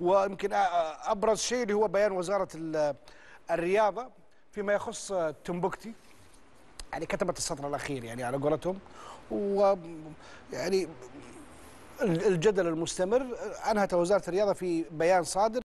ويمكن ابرز شيء اللي هو بيان وزاره الرياضه فيما يخص تمبكتي يعني كتبت السطر الاخير يعني على قولتهم و يعني الجدل المستمر انهت وزاره الرياضه في بيان صادر